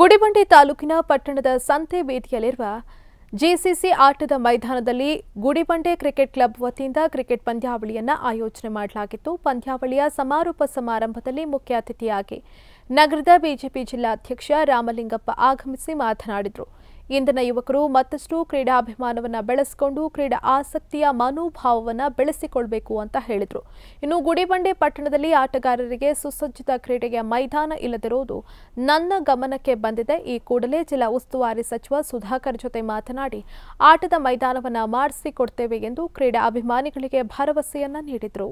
ಗುಡಿಬಂಡೆ ತಾಲೂಕಿನ ಪಟ್ಟಣದ ಸಂತೆ ವೇದಿಯಲ್ಲಿರುವ ಜೆಸಿಸಿ ಆಟದ ಮೈದಾನದಲ್ಲಿ ಗುಡಿಬಂಡೆ ಕ್ರಿಕೆಟ್ ಕ್ಲಬ್ ವತಿಯಿಂದ ಕ್ರಿಕೆಟ್ ಪಂದ್ಯಾವಳಿಯನ್ನು ಆಯೋಜನೆ ಮಾಡಲಾಗಿತ್ತು ಪಂದ್ಯಾವಳಿಯ ಸಮಾರೋಪ ಸಮಾರಂಭದಲ್ಲಿ ಮುಖ್ಯ ಅತಿಥಿಯಾಗಿ ನಗರದ ಬಿಜೆಪಿ ಜಿಲ್ಲಾಧ್ಯಕ್ಷ ರಾಮಲಿಂಗಪ್ಪ ಆಗಮಿಸಿ ಮಾತನಾಡಿದರು ಇಂದಿನ ಯುವಕರು ಮತ್ತಷ್ಟು ಕ್ರೀಡಾಭಿಮಾನವನ್ನು ಬೆಳೆಸಿಕೊಂಡು ಕ್ರೀಡಾ ಆಸಕ್ತಿಯ ಮನೋಭಾವವನ್ನು ಬೆಳೆಸಿಕೊಳ್ಬೇಕು ಅಂತ ಹೇಳಿದರು ಇನ್ನು ಗುಡಿಬಂಡೆ ಪಟ್ಟಣದಲ್ಲಿ ಆಟಗಾರರಿಗೆ ಸುಸಜ್ಜಿತ ಕ್ರೀಡೆಗೆ ಮೈದಾನ ಇಲ್ಲದಿರುವುದು ನನ್ನ ಗಮನಕ್ಕೆ ಬಂದಿದೆ ಈ ಕೂಡಲೇ ಜಿಲ್ಲಾ ಉಸ್ತುವಾರಿ ಸಚಿವ ಸುಧಾಕರ್ ಜೊತೆ ಮಾತನಾಡಿ ಆಟದ ಮೈದಾನವನ್ನು ಮಾಡಿಸಿಕೊಡ್ತೇವೆ ಎಂದು ಕ್ರೀಡಾ ಅಭಿಮಾನಿಗಳಿಗೆ ಭರವಸೆಯನ್ನ ನೀಡಿದರು